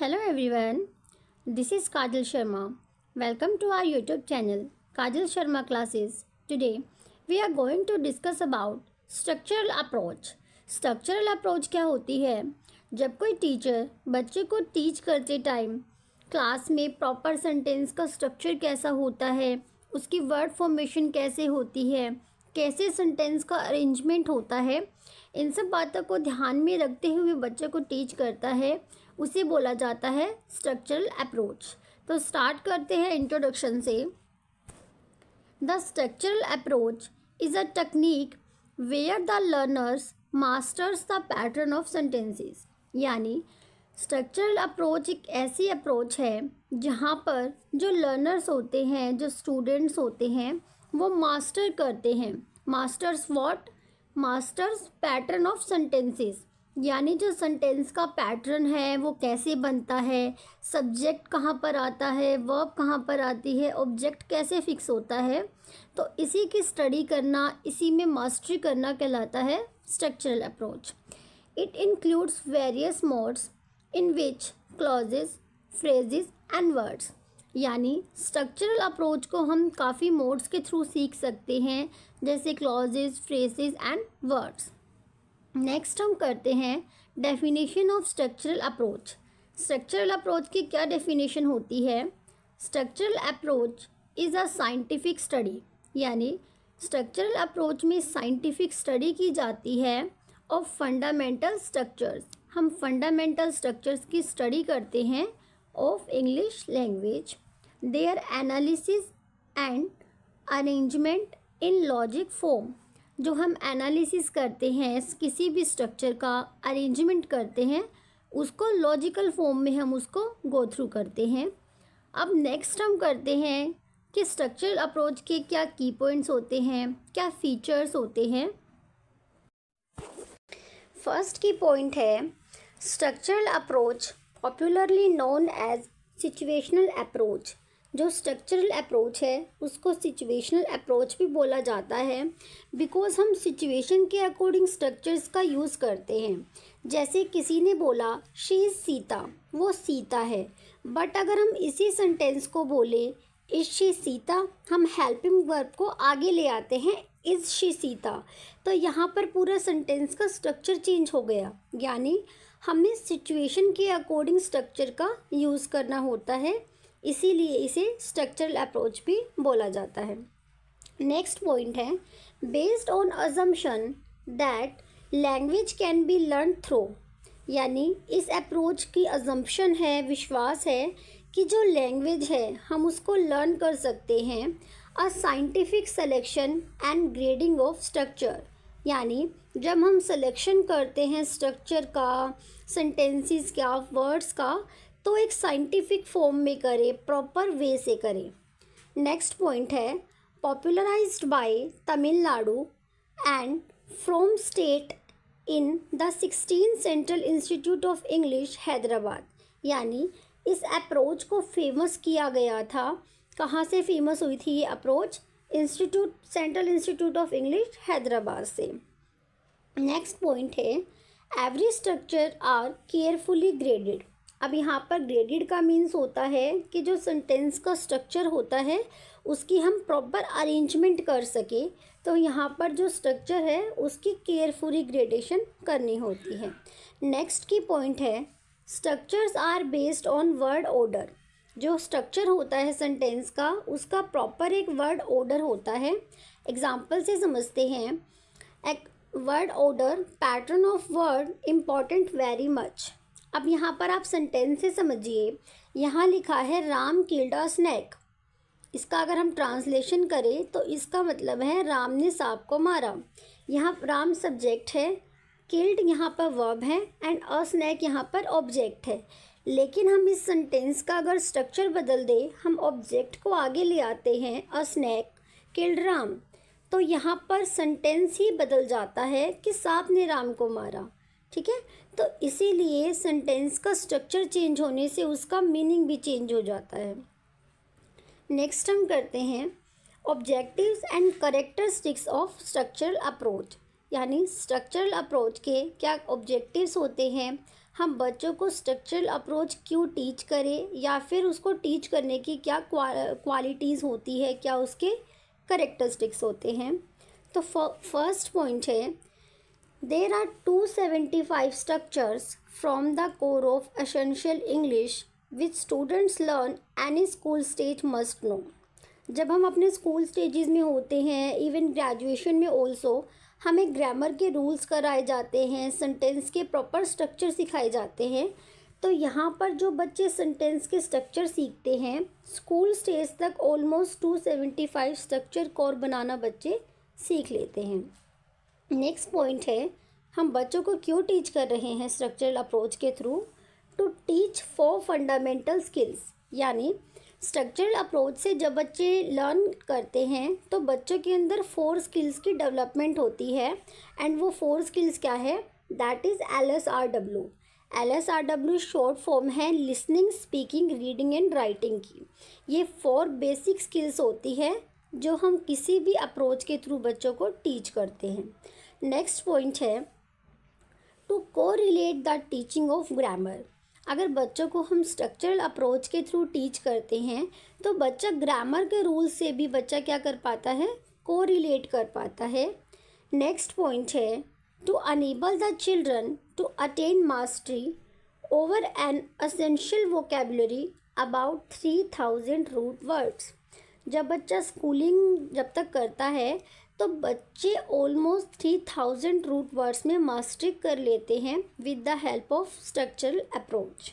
Hello everyone this is Kajal Sharma welcome to our YouTube channel Kajal Sharma classes today we are going to discuss about structural approach structural approach क्या होती है जब कोई teacher बच्चे को teach करते टाइम क्लास में प्रॉपर सेंटेंस का स्ट्रक्चर कैसा होता है उसकी वर्ड फॉर्मेशन कैसे होती है कैसे सेंटेंस का अरेंजमेंट होता है इन सब बातों को ध्यान में रखते हुए बच्चे को टीच करता है उसे बोला जाता है स्ट्रक्चरल अप्रोच तो स्टार्ट करते हैं इंट्रोडक्शन से the structural approach is a technique where the learners masters the pattern of sentences यानी स्ट्रक्चरल अप्रोच एक ऐसी अप्रोच है जहाँ पर जो लर्नर्स होते हैं जो स्टूडेंट्स होते हैं वो मास्टर करते हैं masters what masters pattern of sentences यानी जो सेंटेंस का पैटर्न है वो कैसे बनता है सब्जेक्ट कहाँ पर आता है वर्ब कहाँ पर आती है ऑब्जेक्ट कैसे फिक्स होता है तो इसी की स्टडी करना इसी में मास्टरी करना कहलाता है structural approach it includes various modes in which clauses phrases and words यानी स्ट्रक्चरल अप्रोच को हम काफ़ी मोड्स के थ्रू सीख सकते हैं जैसे clauses phrases and words next हम करते हैं definition of structural approach structural approach की क्या डेफिनेशन होती है structural approach is a scientific study यानी स्ट्रक्चरल अप्रोच में साइंटिफिक स्टडी की जाती है ऑफ फंडामेंटल स्ट्रक्चर्स हम फंडामेंटल स्ट्रक्चर्स की स्टडी करते हैं of English language their analysis and arrangement in logic form जो हम एनालिसिस करते हैं किसी भी स्ट्रक्चर का अरेंजमेंट करते हैं उसको लॉजिकल फॉर्म में हम उसको गो थ्रू करते हैं अब नेक्स्ट हम करते हैं कि स्ट्रक्चरल अप्रोच के क्या की पॉइंट्स होते हैं क्या फीचर्स होते हैं फर्स्ट की पॉइंट है structural approach popularly known as situational approach जो स्ट्रक्चरल अप्रोच है उसको सिचुएशनल अप्रोच भी बोला जाता है बिकॉज हम सिचुएशन के अकॉर्डिंग स्ट्रक्चर्स का यूज़ करते हैं जैसे किसी ने बोला शी इज़ सीता वो सीता है बट अगर हम इसी सेंटेंस को बोले इज शी सीता हम हेल्पिंग वर्ब को आगे ले आते हैं इज शी सीता तो यहाँ पर पूरा सेंटेंस का स्ट्रक्चर चेंज हो गया यानी हमें सिचुएशन के अकॉर्डिंग स्ट्रक्चर का यूज़ करना होता है इसीलिए इसे स्ट्रक्चरल अप्रोच भी बोला जाता है नेक्स्ट पॉइंट है based on assumption that language can be learn through यानी इस अप्रोच की अजम्पन है विश्वास है कि जो लैंग्वेज है हम उसको लर्न कर सकते हैं a scientific selection and grading of structure यानी जब हम सिलेक्शन करते हैं स्ट्रक्चर का सेंटेंसेस का वर्ड्स का तो एक साइंटिफिक फॉर्म में करें प्रॉपर वे से करें नेक्स्ट पॉइंट है popularise by Tamil Nadu and from state in the sixteen central institute of English Hyderabad यानी इस अप्रोच को फेमस किया गया था कहाँ से फेमस हुई थी ये approach institute central institute of English Hyderabad से नेक्स्ट पॉइंट है every structure are carefully graded अब यहाँ पर ग्रेडिड का मीन्स होता है कि जो सेंटेंस का स्ट्रक्चर होता है उसकी हम प्रॉपर अरेंजमेंट कर सके तो यहाँ पर जो स्ट्रक्चर है उसकी केयरफुली ग्रेडेशन करनी होती है नेक्स्ट की पॉइंट है structures are based on word order जो स्ट्रक्चर होता है सेंटेंस का उसका प्रॉपर एक वर्ड ऑर्डर होता है एग्जाम्पल से समझते हैं एक word order pattern of word important very much अब यहाँ पर आप सेंटेंस से समझिए यहाँ लिखा है राम किल्ड और स्नैक इसका अगर हम ट्रांसलेशन करें तो इसका मतलब है राम ने सांप को मारा यहाँ राम सब्जेक्ट है किल्ड यहाँ पर वर्ब है एंड अ स्नैक यहाँ पर ऑब्जेक्ट है लेकिन हम इस सेंटेंस का अगर स्ट्रक्चर बदल दें हम ऑब्जेक्ट को आगे ले आते हैं अ स्नैक किल्ड राम तो यहाँ पर सेंटेंस ही बदल जाता है कि सांप ने राम को मारा ठीक है तो इसीलिए सेंटेंस का स्ट्रक्चर चेंज होने से उसका मीनिंग भी चेंज हो जाता है नेक्स्ट हम करते हैं objectives and characteristics of structural approach यानी स्ट्रक्चरल अप्रोच के क्या ऑब्जेक्टिव्स होते हैं हम बच्चों को स्ट्रक्चरल अप्रोच क्यों टीच करें या फिर उसको टीच करने की क्या क्वालिटीज़ होती है क्या उसके करेक्टरिस्टिक्स होते हैं तो फर्स्ट पॉइंट है There are 275 structures from the core of essential English which students learn any school stage must know. जब हम अपने स्कूल स्टेजेस में होते हैं इवन ग्रेजुएशन में ऑल्सो हमें ग्रामर के रूल्स कराए जाते हैं सेंटेंस के प्रॉपर स्ट्रक्चर सिखाए जाते हैं तो यहाँ पर जो बच्चे सेंटेंस के स्ट्रक्चर सीखते हैं स्कूल स्टेज तक almost two seventy five structure कोर बनाना बच्चे सीख लेते हैं नेक्स्ट पॉइंट है हम बच्चों को क्यों टीच कर रहे हैं स्ट्रक्चरल अप्रोच के through to teach for fundamental skills यानी स्ट्रक्चरल अप्रोच से जब बच्चे लर्न करते हैं तो बच्चों के अंदर फोर स्किल्स की डेवलपमेंट होती है एंड वो फोर स्किल्स क्या है that is L S R W L S R W short form है listening speaking reading and writing की ये फोर बेसिक स्किल्स होती है जो हम किसी भी अप्रोच के थ्रू बच्चों को टीच करते हैं नेक्स्ट पॉइंट है टू को relate the teaching of grammar अगर बच्चों को हम स्ट्रक्चरल अप्रोच के थ्रू टीच करते हैं तो बच्चा ग्रामर के रूल से भी बच्चा क्या कर पाता है को रिलेट कर पाता है नेक्स्ट पॉइंट है to enable the children to attain mastery over an essential vocabulary about three thousand root words जब बच्चा स्कूलिंग जब तक करता है तो बच्चे almost three thousand root words में मास्टरी कर लेते हैं with the help of structural approach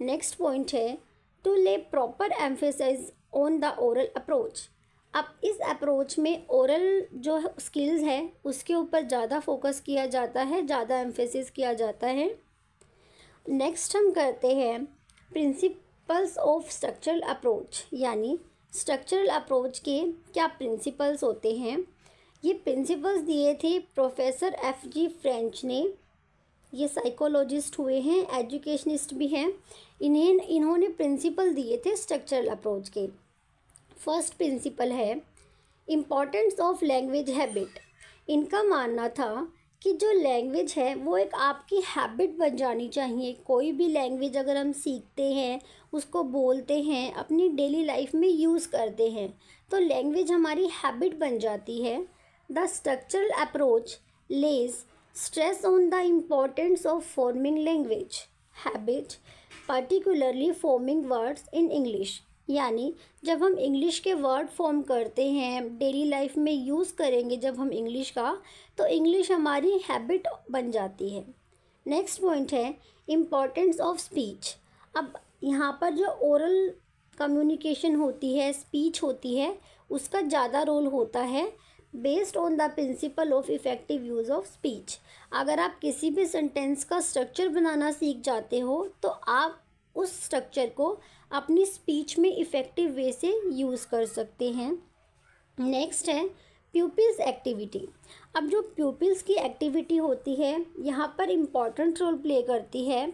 next point है to lay proper emphasize on the oral approach अब इस अप्रोच में ओरल जो स्किल्स है उसके ऊपर ज़्यादा फोकस किया जाता है ज़्यादा एम्फेसिस किया जाता है नेक्स्ट हम करते हैं प्रिंसिपल्स ऑफ स्ट्रक्चरल अप्रोच यानी स्ट्रक्चरल अप्रोच के क्या प्रिंसिपल्स होते हैं ये प्रिंसिपल्स दिए थे प्रोफेसर एफ जी फ्रेंच ने ये साइकोलॉजिस्ट हुए हैं एजुकेशनिस्ट भी हैं इन्हें इन्होंने प्रिंसिपल दिए थे स्ट्रक्चरल अप्रोच के फर्स्ट प्रिंसिपल है इम्पॉर्टेंस ऑफ लैंग्वेज हैबिट इनका मानना था कि जो लैंग्वेज है वो एक आपकी हैबिट बन जानी चाहिए कोई भी लैंग्वेज अगर हम सीखते हैं उसको बोलते हैं अपनी डेली लाइफ में यूज़ करते हैं तो लैंग्वेज हमारी हैबिट बन जाती है the structural approach lays stress on the importance of forming language habit particularly forming words in English यानी जब हम इंग्लिश के वर्ड फॉर्म करते हैं डेली लाइफ में यूज़ करेंगे जब हम इंग्लिश का तो इंग्लिश हमारी हैबिट बन जाती है नेक्स्ट पॉइंट है इम्पॉर्टेंस ऑफ स्पीच अब यहाँ पर जो ओरल कम्युनिकेशन होती है स्पीच होती है उसका ज़्यादा रोल होता है based on the principle of effective use of speech अगर आप किसी भी सेंटेंस का स्ट्रक्चर बनाना सीख जाते हो तो आप उस स्ट्रक्चर को अपनी स्पीच में इफ़ेक्टिव वे से यूज़ कर सकते हैं नेक्स्ट है प्यूपिल्स एक्टिविटी अब जो प्यूपिल्स की एक्टिविटी होती है यहाँ पर इम्पॉर्टेंट रोल प्ले करती है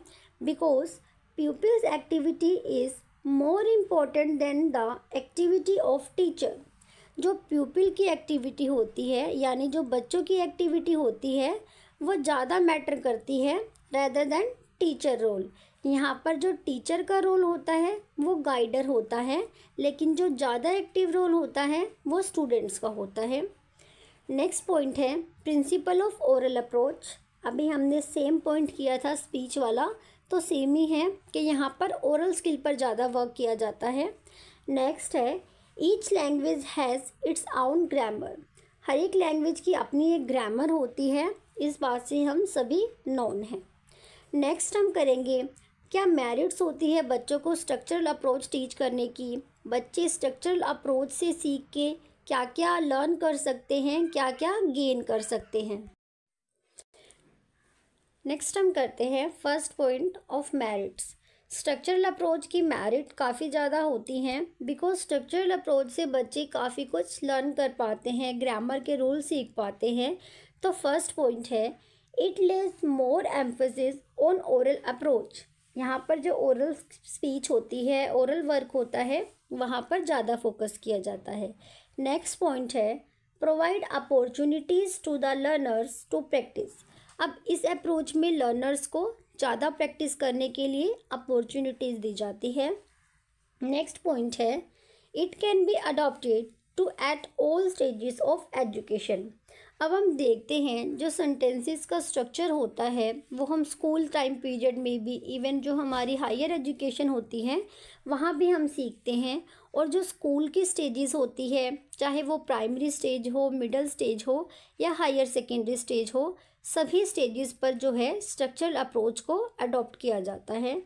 because pupils activity is more important than the activity of teacher जो प्यूपिल की एक्टिविटी होती है यानी जो बच्चों की एक्टिविटी होती है वो ज़्यादा मैटर करती है रेदर देन टीचर रोल यहाँ पर जो टीचर का रोल होता है वो गाइडर होता है लेकिन जो ज़्यादा एक्टिव रोल होता है वो स्टूडेंट्स का होता है नेक्स्ट पॉइंट है प्रिंसिपल ऑफ ओरल अप्रोच अभी हमने सेम पॉइंट किया था स्पीच वाला तो सेम ही है कि यहाँ पर ओरल स्किल पर ज़्यादा वर्क किया जाता है नेक्स्ट है each language has its own grammar हर एक लैंग्वेज की अपनी एक ग्रामर होती है इस बात से हम सभी नॉन हैं नेक्स्ट हम करेंगे क्या मेरिट्स होती है बच्चों को स्ट्रक्चरल अप्रोच टीच करने की बच्चे स्ट्रक्चरल अप्रोच से सीख के क्या क्या लर्न कर सकते हैं क्या क्या गेन कर सकते हैं नेक्स्ट हम करते हैं first point of merits structural approach की मेरिट काफ़ी ज़्यादा होती हैं बिकॉज स्ट्रक्चरल अप्रोच से बच्चे काफ़ी कुछ लर्न कर पाते हैं ग्रामर के रूल सीख पाते हैं तो फर्स्ट पॉइंट है it lays more emphasis on oral approach यहाँ पर जो ओरल स्पीच होती है ओरल वर्क होता है वहाँ पर ज़्यादा फोकस किया जाता है नेक्स्ट पॉइंट है provide opportunities to the learners to practise अब इस अप्रोच में लर्नर्स को ज़्यादा प्रैक्टिस करने के लिए अपॉर्चुनिटीज़ दी जाती है नेक्स्ट पॉइंट है it can be adopted to at all stages of education अब हम देखते हैं जो सेंटेंसेस का स्ट्रक्चर होता है वो हम स्कूल टाइम पीरियड में भी इवन जो हमारी हायर एजुकेशन होती है वहाँ भी हम सीखते हैं और जो स्कूल की स्टेजेस होती है चाहे वो प्राइमरी स्टेज हो मिडल स्टेज हो या हायर सेकेंडरी स्टेज हो सभी स्टेजेस पर जो है स्ट्रक्चरल अप्रोच को अडॉप्ट किया जाता है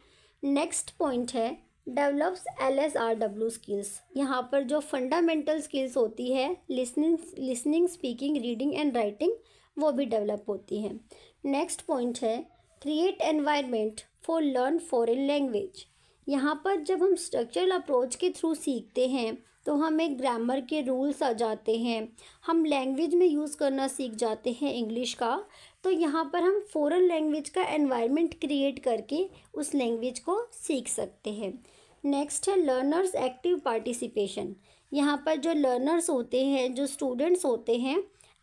नेक्स्ट पॉइंट है develops L S R W skills यहाँ पर जो फंडामेंटल स्किल्स होती है listening listening speaking reading and writing वो भी डेवलप होती है नेक्स्ट पॉइंट है create environment for learn foreign language यहाँ पर जब हम स्ट्रक्चरल अप्रोच के थ्रू सीखते हैं तो हमें ग्रामर के रूल्स आ जाते हैं हम लैंग्वेज में यूज़ करना सीख जाते हैं इंग्लिश का तो यहाँ पर हम फॉरेन लैंग्वेज का एनवायरनमेंट क्रिएट करके उस लैंग्वेज को सीख सकते हैं नेक्स्ट है लर्नर्स एक्टिव पार्टिसिपेशन यहाँ पर जो लर्नर्स होते हैं जो स्टूडेंट्स होते हैं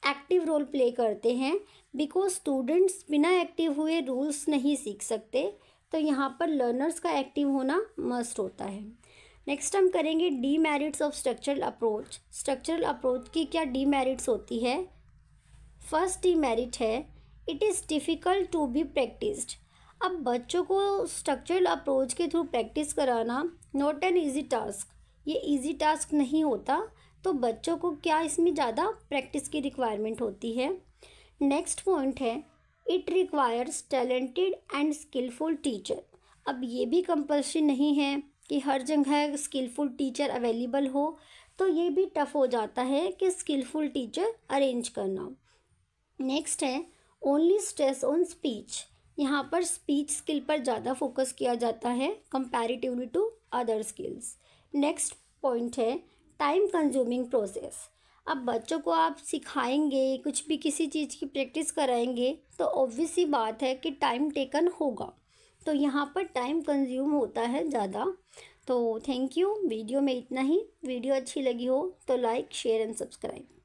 एक्टिव रोल प्ले करते हैं बिकॉज स्टूडेंट्स बिना एक्टिव हुए रूल्स नहीं सीख सकते तो यहाँ पर लर्नर्स का एक्टिव होना मस्ट होता है नेक्स्ट हम करेंगे demerits of structural approach structural approach की क्या डी मेरिट्स होती है फर्स्ट डी मेरिट है it is difficult to be practised अब बच्चों को स्ट्रक्चरल अप्रोच के थ्रू प्रैक्टिस कराना नॉट एन ईजी टास्क ये ईजी टास्क नहीं होता तो बच्चों को क्या इसमें ज़्यादा प्रैक्टिस की रिक्वायरमेंट होती है नेक्स्ट पॉइंट है it requires talented and skilful teacher अब ये भी कंपल्सरी नहीं है कि हर जगह स्किलफुल टीचर अवेलेबल हो तो ये भी टफ़ हो जाता है कि स्किलफुल टीचर अरेंज करना नेक्स्ट है ओनली स्ट्रेस ऑन स्पीच यहाँ पर स्पीच स्किल पर ज़्यादा फोकस किया जाता है comparatively to other skills next point है टाइम कंज्यूमिंग प्रोसेस अब बच्चों को आप सिखाएंगे कुछ भी किसी चीज़ की प्रैक्टिस कराएंगे तो ऑब्वियस ही बात है कि टाइम टेकन होगा तो यहाँ पर टाइम कंज्यूम होता है ज़्यादा तो थैंक यू वीडियो में इतना ही वीडियो अच्छी लगी हो तो लाइक शेयर एंड सब्सक्राइब